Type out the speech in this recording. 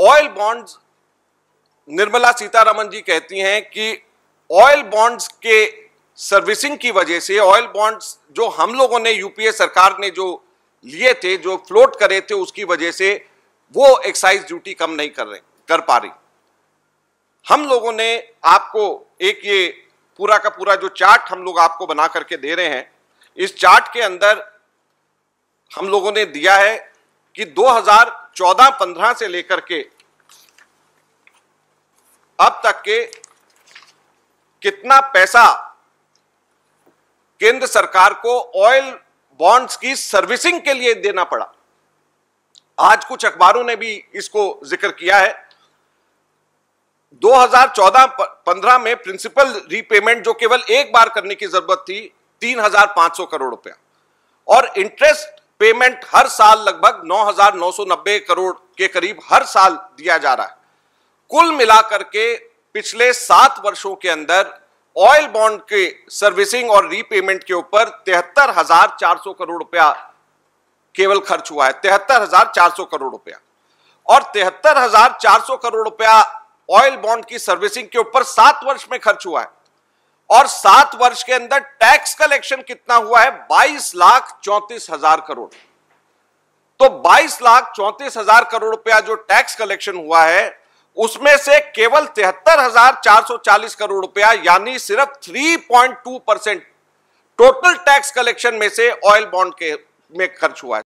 oil bonds Nirmala Sitharaman ji कहती हैं कि ऑयल बॉन्ड्स के सर्विसिंग की वजह से ऑयल बॉन्ड्स जो हम लोगों ने यूपीए सरकार ने जो लिए थे जो फ्लोट करे थे उसकी वजह से वो एक्साइज ड्यूटी कम नहीं कर रहे कर पा रही हम लोगों ने आपको एक ये पूरा का पूरा जो चार्ट हम लोग आपको बना करके दे रहे हैं इस चार्ट के अंदर हम लोगों ने दिया है कि चौदह पंद्रह से लेकर के अब तक के कितना पैसा केंद्र सरकार को ऑयल बॉन्ड्स की सर्विसिंग के लिए देना पड़ा आज कुछ अखबारों ने भी इसको जिक्र किया है 2014-15 में प्रिंसिपल रीपेमेंट जो केवल एक बार करने की जरूरत थी 3,500 करोड़ रुपया और इंटरेस्ट पेमेंट हर साल लगभग 9,990 करोड़ के करीब हर साल दिया जा रहा है कुल मिलाकर के पिछले सात वर्षों के अंदर ऑयल बॉन्ड के सर्विसिंग और रीपेमेंट के ऊपर तिहत्तर हजार चार सौ करोड़ रुपया केवल खर्च हुआ है तिहत्तर हजार चार सौ करोड़ रुपया और तिहत्तर हजार चार सौ करोड़ रुपया ऑयल बॉन्ड की सर्विसिंग के ऊपर सात वर्ष में खर्च हुआ है और सात वर्ष के अंदर टैक्स कलेक्शन कितना हुआ है बाईस लाख चौंतीस हजार करोड़ तो बाईस लाख चौंतीस हजार करोड़ रुपया जो टैक्स कलेक्शन हुआ है उसमें से केवल तिहत्तर हजार चार सौ चालीस करोड़ रुपया यानी सिर्फ three point two percent total tax collection में से ऑयल बॉन्ड के में खर्च हुआ है